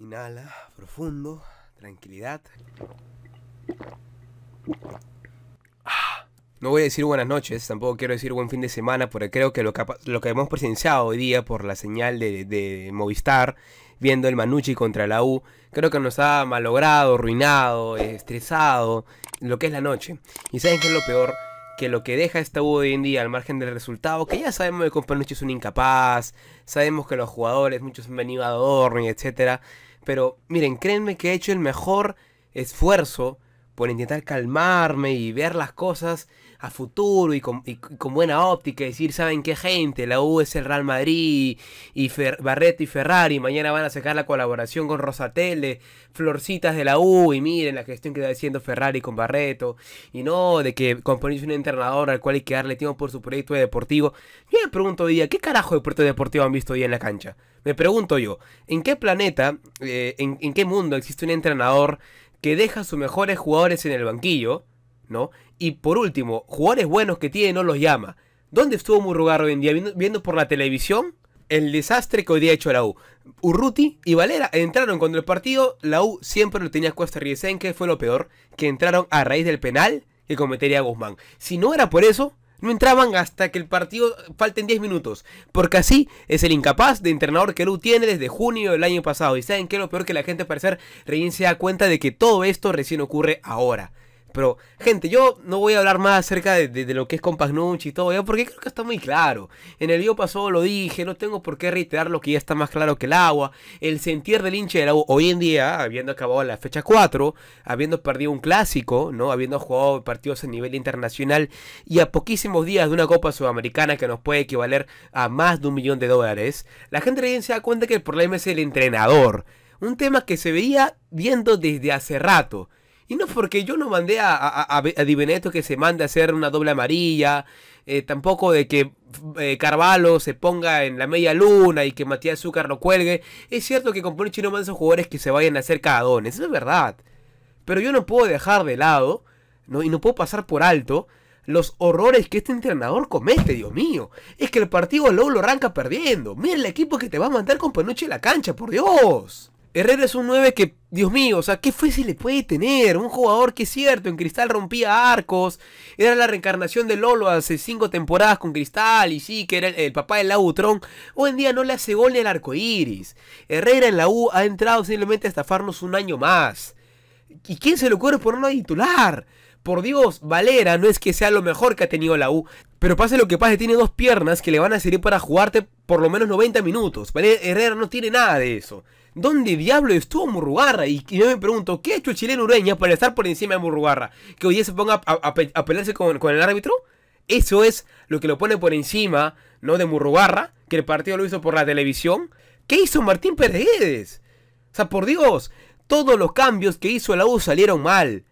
Inhala, profundo, tranquilidad. Ah, no voy a decir buenas noches, tampoco quiero decir buen fin de semana, porque creo que lo que, hemos presenciado hoy día por la señal de, de, Movistar, viendo el Manucci contra la U, creo que nos ha malogrado, arruinado, estresado, lo que es la noche. ¿Y saben qué es lo peor? que lo que deja esta U hoy en día al margen del resultado, que ya sabemos que noche es un incapaz, sabemos que los jugadores, muchos han venido a etc. Pero miren, créanme que ha hecho el mejor esfuerzo por intentar calmarme y ver las cosas a futuro y con, buena óptica, y decir, ¿saben qué gente? La U es el Real Madrid y, Barreto y Ferrari, mañana van a sacar la colaboración con Rosatele, Florcitas de la U, y miren la gestión que está haciendo Ferrari con Barreto, y no de que componís un entrenador al cual hay que darle tiempo por su proyecto de deportivo. Yo me pregunto día, ¿qué carajo de proyecto deportivo han visto hoy en la cancha? Me pregunto yo, ¿en qué planeta, eh, en qué mundo existe un entrenador que deja a sus mejores jugadores en el banquillo, ¿no? Y por último, jugadores buenos que tiene no los llama. ¿Dónde estuvo Murrugar hoy en día? ¿Viendo, por la televisión? El desastre que hoy día ha hecho la U. Urruti y Valera entraron contra el partido, la U siempre lo tenía Cuesta Riesen, que fue lo peor, que entraron a raíz del penal que cometería Guzmán. Si no era por eso, no entraban hasta que el partido falten 10 minutos. Porque así es el incapaz de entrenador que Lu tiene desde junio del año pasado. Y saben que lo peor que la gente parece parecer recién se da cuenta de que todo esto recién ocurre ahora. Pero, gente, yo no voy a hablar más acerca de, lo que es Nunch y todo, porque creo que está muy claro. En el video pasado lo dije, no tengo por qué reiterar lo que ya está más claro que el agua. El sentir del hincha del hoy en día, habiendo acabado la fecha 4, habiendo perdido un clásico, ¿no? Habiendo jugado partidos a nivel internacional y a poquísimos días de una Copa Sudamericana que nos puede equivaler a más de un millón de dólares, la gente bien se da cuenta que el problema es el entrenador. Un tema que se veía viendo desde hace rato. Y no porque yo no mandé a, a, a, que se mande a hacer una doble amarilla, eh, tampoco de que eh, Carvalho se ponga en la media luna y que Matías Azúcar lo cuelgue. Es cierto que con no manda a esos jugadores que se vayan a hacer cagadones, eso es verdad. Pero yo no puedo dejar de lado, ¿no? y no puedo pasar por alto, los horrores que este entrenador comete, Dios mío. Es que el partido luego lo arranca perdiendo. Mira el equipo que te va a mandar con Panucci en la cancha, por Dios. Herrera es un 9 que, Dios mío, o sea, ¿qué fue si le puede tener? Un jugador que es cierto, en Cristal rompía arcos, era la reencarnación de Lolo hace 5 temporadas con Cristal y sí, que era el, papá del Lautrón. Hoy en día no le hace gol ni el arco iris. Herrera en la U ha entrado simplemente a estafarnos un año más. ¿Y quién se lo ocurre por no titular? Por Dios, Valera no es que sea lo mejor que ha tenido la U, pero pase lo que pase, tiene dos piernas que le van a servir para jugarte por lo menos 90 minutos. ¿vale? Herrera no tiene nada de eso. ¿Dónde diablo estuvo Murrugarra? Y, yo me pregunto, ¿qué ha hecho Chileno Ureña para estar por encima de Murrugarra? ¿Que hoy se ponga a, pelearse con, el árbitro? Eso es lo que lo pone por encima, ¿no? De Murrugarra, que el partido lo hizo por la televisión. ¿Qué hizo Martín Pérez? O sea, por Dios, todos los cambios que hizo el U salieron mal.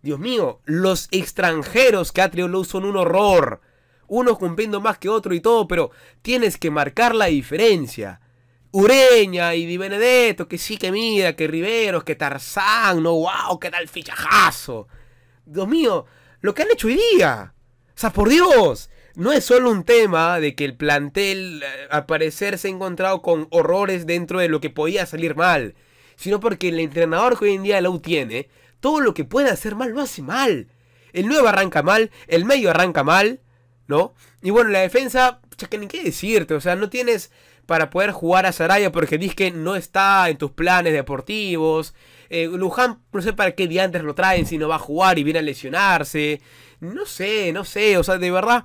Dios mío, los extranjeros que ha lo son un horror. Uno cumpliendo más que otro y todo, pero tienes que marcar la diferencia. Ureña y Di Benedetto, que sí, que mira, que Riveros, que Tarzán, no, wow, que tal fichajazo. Dios mío, lo que han hecho hoy día. O sea, por Dios, no es solo un tema de que el plantel eh, al parecer se ha encontrado con horrores dentro de lo que podía salir mal, sino porque el entrenador que hoy en día la tiene, todo lo que puede hacer mal lo hace mal. El nuevo arranca mal, el medio arranca mal, ¿no? Y bueno, la defensa, que ni qué decirte, o sea, no tienes para poder jugar a Saraya porque dices que no está en tus planes deportivos. Eh, Luján, no sé para qué diantes lo traen si no va a jugar y viene a lesionarse. No sé, no sé, o sea, de verdad,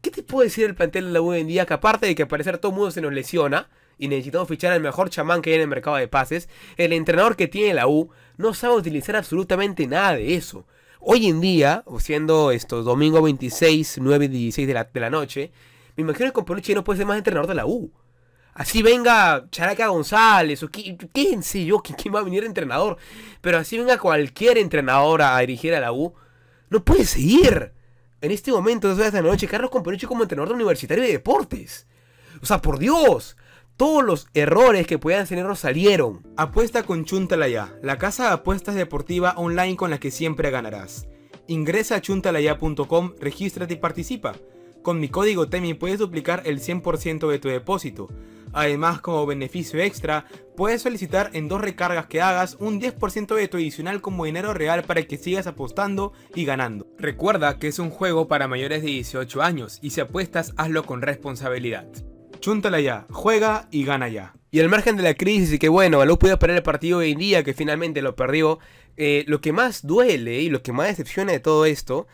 ¿qué te puede decir el plantel de la U en día? Que aparte de que aparecer a todo mundo se nos lesiona y necesitamos fichar al mejor chamán que hay en el mercado de pases, el entrenador que tiene la U no sabe utilizar absolutamente nada de eso. Hoy en día, siendo esto domingo 26, 9 y 16 de la, noche, me imagino que con no puede ser más entrenador de la U. Así venga Characa González o quién, sé yo, quién, va a venir entrenador. Pero así venga cualquier entrenador a dirigir a la U. No puede seguir. En este momento, dos de la noche, Carlos Componichi como entrenador universitario de deportes. O sea, por Dios. Todos los errores que podían tener salieron. Apuesta con Chuntalaya, la casa de apuestas deportiva online con la que siempre ganarás. Ingresa a chuntalaya.com, regístrate y participa. Con mi código TEMI puedes duplicar el 100% de tu depósito. Además, como beneficio extra, puedes solicitar en dos recargas que hagas un 10% de tu adicional como dinero real para que sigas apostando y ganando. Recuerda que es un juego para mayores de 18 años y si apuestas hazlo con responsabilidad. Chúntala ya, juega y gana ya. Y al margen de la crisis y que bueno, U pudo esperar el partido hoy en día, que finalmente lo perdió, eh, lo que más duele y lo que más decepciona de todo esto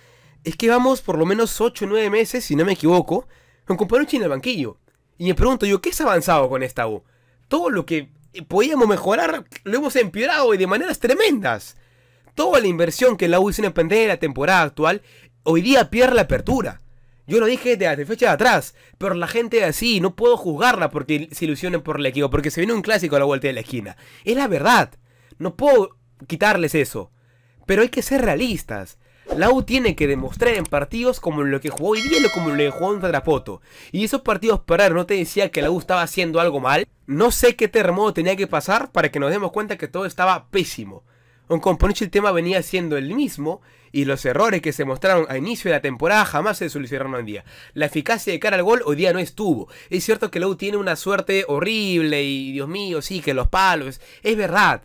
es que vamos por lo menos 8 o 9 meses, si no me equivoco, con Companucci en el banquillo. Y me pregunto yo, ¿qué es avanzado con esta U? Todo lo que eh, podíamos mejorar lo hemos empeorado y de maneras tremendas. Toda la inversión que la U hizo en de la temporada actual, hoy día pierde la apertura. Yo lo dije desde fecha de atrás, pero la gente así no puedo juzgarla porque se ilusionen por el equipo, porque se viene un clásico a la vuelta de la esquina. Es la verdad, no puedo quitarles eso. Pero hay que ser realistas. La U tiene que demostrar en partidos como en lo que jugó hoy día como en lo que jugó en foto. Y esos partidos parar, ¿no te decía que la U estaba haciendo algo mal? No sé qué terremoto tenía que pasar para que nos demos cuenta que todo estaba pésimo. Un componente el tema venía siendo el mismo y los errores que se mostraron a inicio de la temporada jamás se solucionaron hoy día. La eficacia de cara al gol hoy día no estuvo. Es cierto que U tiene una suerte horrible y Dios mío, sí, que los palos. Es verdad,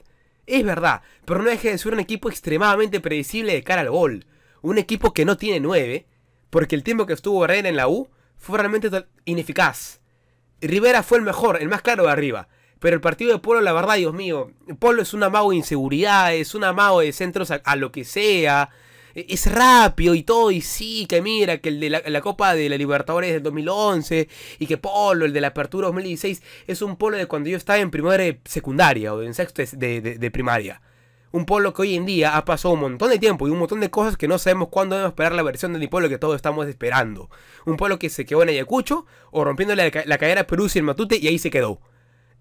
es verdad, pero no deje de ser un equipo extremadamente predecible de cara al gol. Un equipo que no tiene nueve porque el tiempo que estuvo Herrera en la U fue realmente ineficaz. Rivera fue el mejor, el más claro de arriba. Pero el partido de Polo, la verdad, Dios mío, Polo es un amago de inseguridad, es un amago de centros a, lo que sea. E, es rápido y todo, y sí, que mira, que el de la, Copa de la Libertadores del 2011, y que Polo, el de la Apertura 2016, es un Polo de cuando yo estaba en primaria secundaria o en sexto de, primaria. Un polo que hoy en día ha pasado un montón de tiempo y un montón de cosas que no sabemos cuándo debemos esperar la versión de mi polo que todos estamos esperando. Un polo que se quedó en Ayacucho o rompiendo la, cadera a Perú y el Matute y ahí se quedó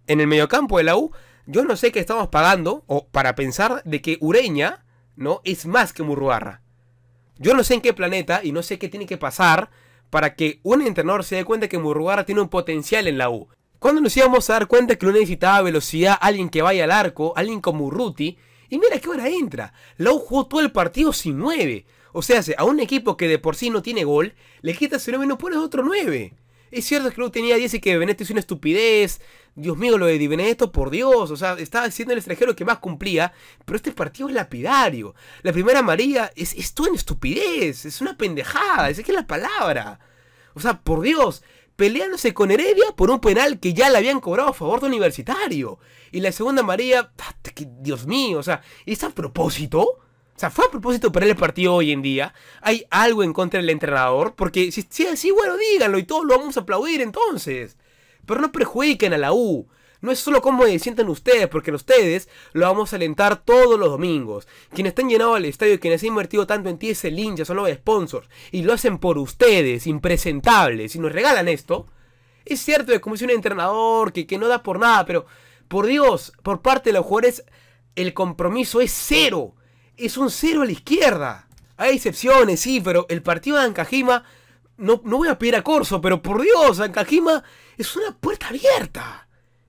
en el mediocampo de la U, yo no sé qué estamos pagando o para pensar de que Ureña no es más que Murrugarra. Yo no sé en qué planeta y no sé qué tiene que pasar para que un entrenador se dé cuenta que Murrugarra tiene un potencial en la U. Cuando nos íbamos a dar cuenta que no necesitaba velocidad, alguien que vaya al arco, alguien como Urruti, y mira qué hora entra. La U jugó todo el partido sin 9. O sea, a un equipo que de por sí no tiene gol, le quitas el 9 y no pones otro 9. Es cierto que lo tenía 10 y que Benedetto es una estupidez. Dios mío, lo de Di por Dios. O sea, estaba siendo el extranjero que más cumplía. Pero este partido es lapidario. La primera María, es, es toda estupidez. Es una pendejada. Esa es que la palabra. O sea, por Dios. Peleándose con Heredia por un penal que ya le habían cobrado a favor de Universitario. Y la segunda María, ¡ah, Dios mío, o sea, ¿es a propósito? O sea, fue a propósito para el partido hoy en día. Hay algo en contra del entrenador. Porque si es así, bueno, díganlo y todos lo vamos a aplaudir entonces. Pero no perjudiquen a la U. No es solo cómo se sientan ustedes, porque ustedes lo vamos a alentar todos los domingos. Quienes están llenados al estadio, quienes han invertido tanto en ti es el son los sponsors. Y lo hacen por ustedes, impresentables. Y nos regalan esto. Es cierto que como es un entrenador que, que no da por nada, pero por Dios, por parte de los jugadores, el compromiso es cero es un cero a la izquierda. Hay excepciones, sí, pero el partido de Ancajima, no, no voy a pedir a Corso, pero por Dios, Ancajima es una puerta abierta.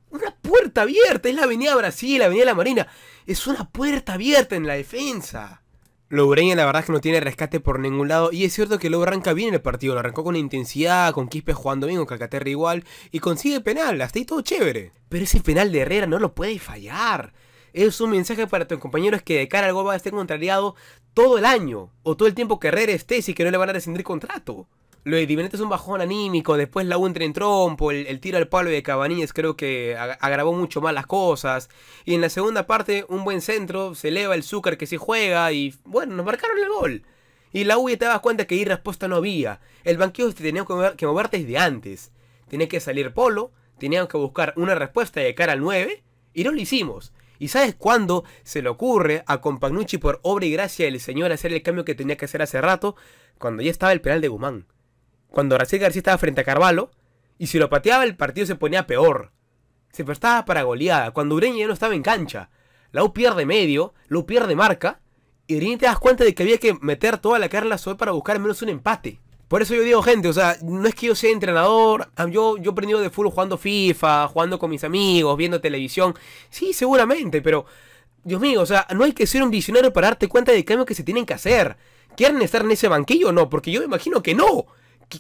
Una puerta abierta, es la Avenida Brasil, la Avenida La Marina. Es una puerta abierta en la defensa. Loureña la verdad que no tiene rescate por ningún lado y es cierto que lo arranca bien el partido, lo arrancó con intensidad, con Quispe jugando bien, con Calcaterra igual y consigue penal, hasta ahí todo chévere. Pero ese penal de Herrera no lo puede fallar. Es un mensaje para tus compañeros que de cara al gol va a estar contrariado todo el año o todo el tiempo que Herrera esté si que no le van a rescindir contrato. Lo de Divinete es un bajón anímico, después la U entra en trompo, el, tiro al palo de Cabanillas creo que agravó mucho más las cosas. Y en la segunda parte, un buen centro, se eleva el Zúcar que se sí juega y bueno, nos marcaron el gol. Y la U ya te das cuenta que ahí respuesta no había. El banquillo te tenía que mover, desde antes. Tenía que salir Polo, tenían que buscar una respuesta de cara al 9 y no lo hicimos. ¿Y sabes cuándo se le ocurre a Compagnucci por obra y gracia del señor hacer el cambio que tenía que hacer hace rato? Cuando ya estaba el penal de Guzmán. Cuando Racer García estaba frente a Carvalho y si lo pateaba el partido se ponía peor. Se prestaba para goleada. Cuando Ureña ya no estaba en cancha. La U pierde medio, la U pierde marca y Ureña te das cuenta de que había que meter toda la carne en la para buscar al menos un empate. Por eso yo digo, gente, o sea, no es que yo sea entrenador, ah, yo, yo he aprendido de full jugando FIFA, jugando con mis amigos, viendo televisión, sí, seguramente, pero, Dios mío, o sea, no hay que ser un visionario para darte cuenta de cambios que se tienen que hacer. ¿Quieren estar en ese banquillo o no? Porque yo me imagino que no.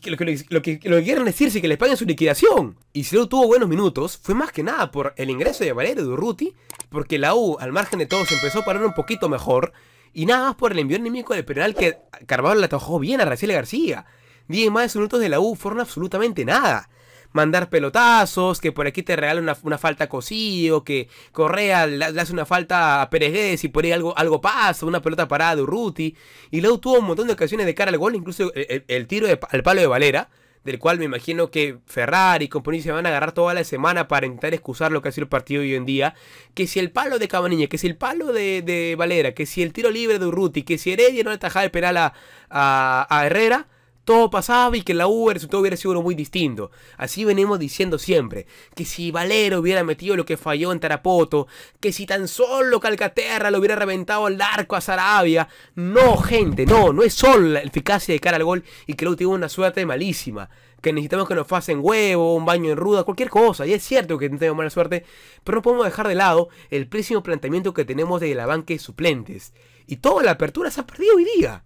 lo, que, lo, que, quieren decir es que les paguen su liquidación. Y si no tuvo buenos minutos, fue más que nada por el ingreso de Valero de porque la U, al margen de todo, se empezó a parar un poquito mejor. Y nada más por el envío enemigo del penal que Carvalho la atajó bien a Raciel García. Diez más minutos de la U fueron absolutamente nada. Mandar pelotazos, que por aquí te regala una, falta a que Correa le, hace una falta a Pérez Guedes y por ahí algo, algo pasa, una pelota parada de Urruti. Y luego tuvo un montón de ocasiones de cara al gol, incluso el, tiro al palo de Valera del cual me imagino que Ferrari y compañía se van a agarrar toda la semana para intentar excusar lo que ha sido el partido hoy en día, que si el palo de Cabaniña, que si el palo de, Valera, que si el tiro libre de Urruti, que si Heredia no le el penal a Herrera, todo pasaba y que la Uber, el hubiera sido uno muy distinto. Así venimos diciendo siempre, que si Valero hubiera metido lo que falló en Tarapoto, que si tan solo Calcaterra lo hubiera reventado el arco a Sarabia. No, gente, no, no es solo la eficacia de cara al gol y que lo una suerte malísima que necesitamos que nos pasen huevo, un baño en ruda, cualquier cosa. Y es cierto que tenemos mala suerte, pero no podemos dejar de lado el próximo planteamiento que tenemos de la banca de suplentes. Y toda la apertura se ha perdido hoy día.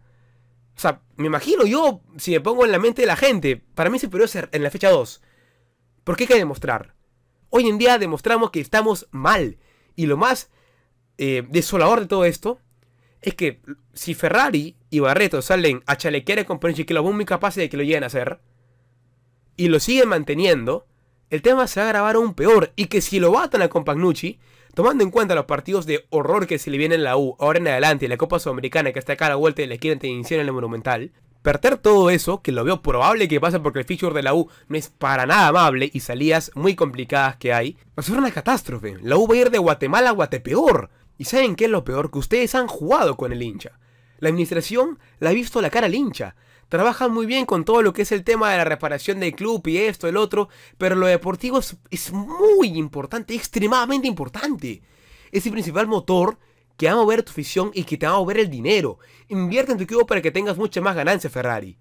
O sea, me imagino yo, si me pongo en la mente de la gente, para mí se ser en la fecha 2. ¿Por qué hay que demostrar? Hoy en día demostramos que estamos mal. Y lo más eh, desolador de todo esto es que si Ferrari y Barreto salen a chalequear con y que lo muy capaces de que lo lleguen a hacer, y lo siguen manteniendo, el tema se va a agravar aún peor y que si lo batan a Compagnucci, tomando en cuenta los partidos de horror que se le vienen la U ahora en adelante y la Copa Sudamericana que está acá a la vuelta y le quieren iniciar en el Monumental, Perder todo eso, que lo veo probable que pase porque el feature de la U no es para nada amable y salidas muy complicadas que hay, va a ser una catástrofe. La U va a ir de Guatemala a Guatepeor. ¿Y saben qué es lo peor? Que ustedes han jugado con el hincha. La administración la ha visto la cara al hincha. Trabajan muy bien con todo lo que es el tema de la reparación del club y esto, el otro, pero lo deportivo es, muy importante, extremadamente importante. Es el principal motor que va a mover tu afición y que te va a mover el dinero. Invierte en tu equipo para que tengas mucha más ganancia, Ferrari.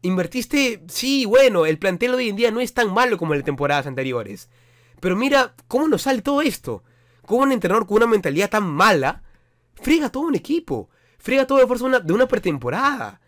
Invertiste, sí, bueno, el plantel hoy en día no es tan malo como en las temporadas anteriores. Pero mira cómo nos sale todo esto. Cómo un entrenador con una mentalidad tan mala friega todo un equipo, friega todo el esfuerzo de una pretemporada.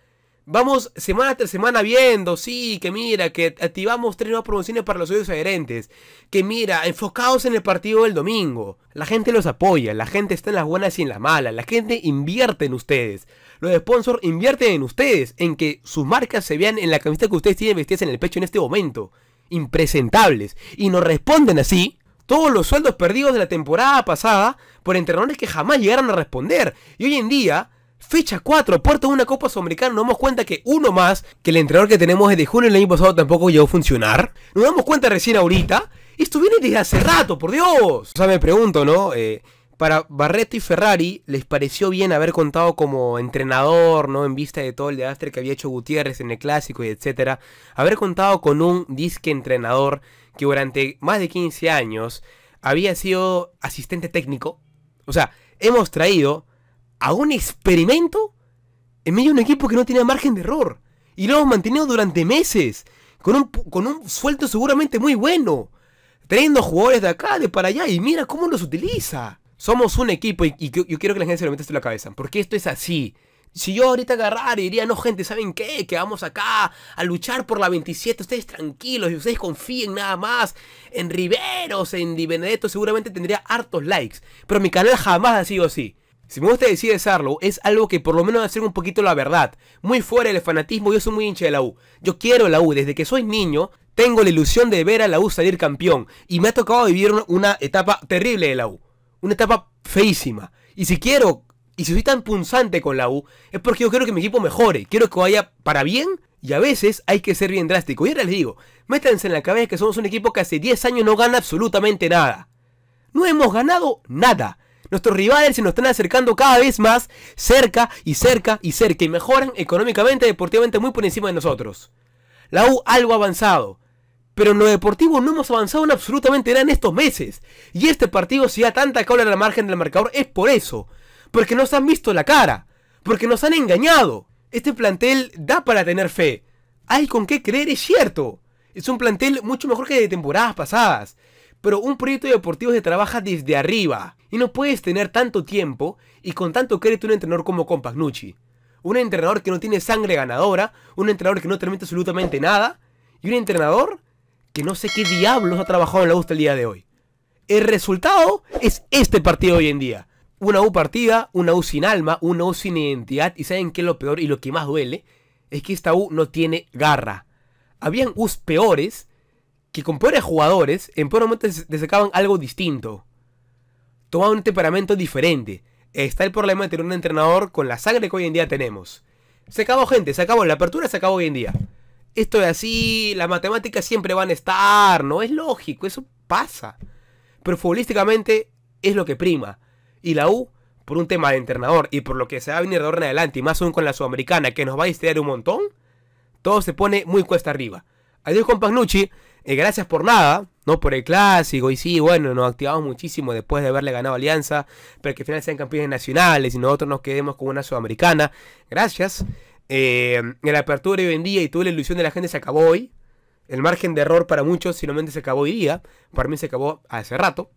Vamos semana tras semana viendo, sí, que mira, que activamos tres nuevas promociones para los socios adherentes. Que mira, enfocados en el partido del domingo. La gente los apoya, la gente está en las buenas y en las malas, la gente invierte en ustedes. Los sponsors invierten en ustedes, en que sus marcas se vean en la camiseta que ustedes tienen vestidas en el pecho en este momento. Impresentables. Y nos responden así todos los sueldos perdidos de la temporada pasada por entrenadores que jamás llegaron a responder. Y hoy en día Fecha 4, Puerto de una Copa Sudamericana. Nos damos cuenta que uno más, que el entrenador que tenemos desde junio del año pasado tampoco llegó a funcionar. Nos damos cuenta recién ahorita. Esto viene desde hace rato, por Dios. O sea, me pregunto, ¿no? Eh, para Barreto y Ferrari les pareció bien haber contado como entrenador, ¿no? En vista de todo el desastre que había hecho Gutiérrez en el clásico y etcétera. Haber contado con un disque entrenador que durante más de 15 años había sido asistente técnico. O sea, hemos traído a un experimento en medio de un equipo que no tenía margen de error. Y lo hemos mantenido durante meses, con un, con un suelto seguramente muy bueno, trayendo jugadores de acá, de para allá, y mira cómo los utiliza. Somos un equipo y, yo, quiero que la gente se lo meta en la cabeza, porque esto es así. Si yo ahorita agarrar y diría, no gente, ¿saben qué? Que vamos acá a luchar por la 27, ustedes tranquilos y ustedes confíen nada más en Riveros, en Di Benedetto, seguramente tendría hartos likes. Pero mi canal jamás ha sido así. Si me gusta decir es algo que por lo menos hacer un poquito la verdad. Muy fuera del fanatismo, yo soy muy hincha de la U. Yo quiero la U, desde que soy niño tengo la ilusión de ver a la U salir campeón. Y me ha tocado vivir una etapa terrible de la U. Una etapa feísima. Y si quiero, y si soy tan punzante con la U, es porque yo quiero que mi equipo mejore. Quiero que vaya para bien y a veces hay que ser bien drástico. Y ahora les digo, métanse en la cabeza que somos un equipo que hace 10 años no gana absolutamente nada. No hemos ganado nada. Nuestros rivales se nos están acercando cada vez más cerca y cerca y cerca y mejoran económicamente, y deportivamente muy por encima de nosotros. La U algo ha avanzado, pero en lo deportivo no hemos avanzado en absolutamente nada en estos meses. Y este partido si da tanta cola en la margen del marcador es por eso, porque nos han visto la cara, porque nos han engañado. Este plantel da para tener fe. Hay con qué creer, es cierto. Es un plantel mucho mejor que de temporadas pasadas. Pero un proyecto deportivo se trabaja desde arriba y no puedes tener tanto tiempo y con tanto crédito un entrenador como Compagnucci. Un entrenador que no tiene sangre ganadora, un entrenador que no transmite absolutamente nada y un entrenador que no sé qué diablos ha trabajado en la U el día de hoy. El resultado es este partido hoy en día. Una U partida, una U sin alma, una U sin identidad y saben qué es lo peor y lo que más duele es que esta U no tiene garra. Habían U's peores que con pobres jugadores, en pobres momentos se algo distinto. Tomaban un temperamento diferente. Está el problema de tener un entrenador con la sangre que hoy en día tenemos. Se acabó, gente, se acabó. La apertura se acabó hoy en día. Esto es así, las matemáticas siempre van a estar, ¿no? Es lógico, eso pasa. Pero futbolísticamente es lo que prima. Y la U, por un tema de entrenador y por lo que se va a venir de ahora en adelante, y más aún con la Sudamericana, que nos va a distraer un montón, todo se pone muy cuesta arriba. Adiós con Nucci. Eh, gracias por nada, ¿no? Por el clásico. Y sí, bueno, nos activamos muchísimo después de haberle ganado Alianza. Pero que al final sean campeones nacionales y nosotros nos quedemos con una sudamericana. Gracias. Eh, en la apertura hoy en día y toda la ilusión de la gente se acabó hoy. El margen de error para muchos si finalmente se acabó hoy día. Para mí se acabó hace rato.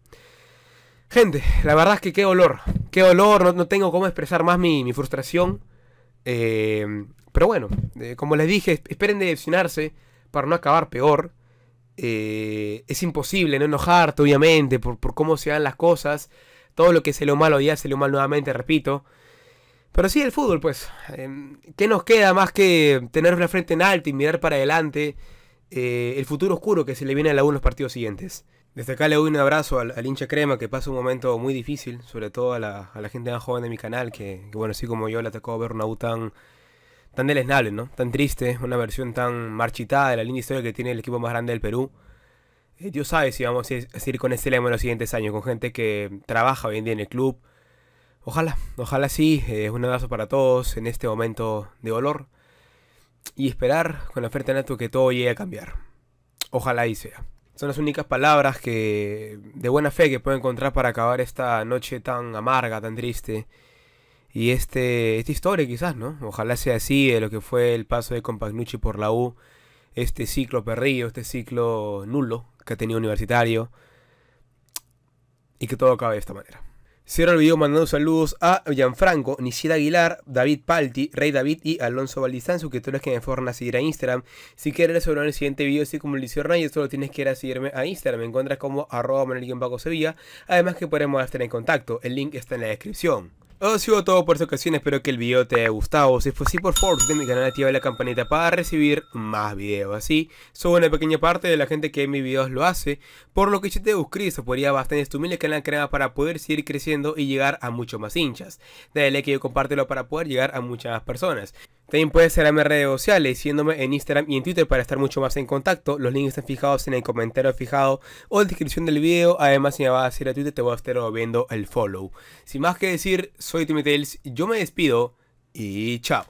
Gente, la verdad es que qué dolor. Qué dolor. No, tengo cómo expresar más mi, frustración. Eh, pero bueno, como les dije, esperen de decepcionarse para no acabar peor. Eh, es imposible no enojarte, obviamente, por, cómo se dan las cosas. Todo lo que se lo malo día se lo mal nuevamente, repito. Pero sí, el fútbol, pues. Em, ¿Qué nos queda más que tener la frente en alto y mirar para adelante eh, el futuro oscuro que se le viene a la U en los partidos siguientes? Desde acá le doy un abrazo al, hincha crema que pasa un momento muy difícil, sobre todo a la, gente más joven de mi canal, que, que bueno, así como yo le atacó ver una U tan tan deleznable, ¿no? Tan triste, una versión tan marchitada de la línea historia que tiene el equipo más grande del Perú. Eh, Dios sabe si vamos a seguir con este lema en los siguientes años, con gente que trabaja bien en el club. Ojalá, ojalá sí. Eh, es un abrazo para todos en este momento de dolor. Y esperar con la oferta Nato que todo llegue a cambiar. Ojalá y sea. Son las únicas palabras que de buena fe que puedo encontrar para acabar esta noche tan amarga, tan triste y este, esta historia quizás, ¿no? Ojalá sea así de lo que fue el paso de Compagnucci por la U, este ciclo perrillo, este ciclo nulo que ha tenido Universitario y que todo acabe de esta manera. Cierro el video mandando saludos a Gianfranco, Nishida Aguilar, David Palti, Rey David y Alonso Valdizán, suscriptores que me fueron a seguir a Instagram. Si quieres sobre el siguiente video, así como lo hicieron rayo, solo tienes que ir a seguirme a Instagram. Me encuentras como arroba manuel Sevilla. Además que podemos estar en contacto. El link está en la descripción. Hola, oh, ha todo por esta ocasión, espero que el video te haya gustado, si fue así por favor de mi canal activa la campanita para recibir más videos así, soy una pequeña parte de la gente que en mis videos lo hace, por lo que si te suscribes apoyaría bastante este humilde canal creado para poder seguir creciendo y llegar a muchos más hinchas, dale like y compártelo para poder llegar a muchas más personas. También puedes seguirme en redes sociales, siguiéndome en Instagram y en Twitter para estar mucho más en contacto. Los links están fijados en el comentario fijado o en la descripción del video. Además, si me vas a ir a Twitter, te voy a estar viendo el follow. Sin más que decir, soy Timmy Tales, yo me despido y chao.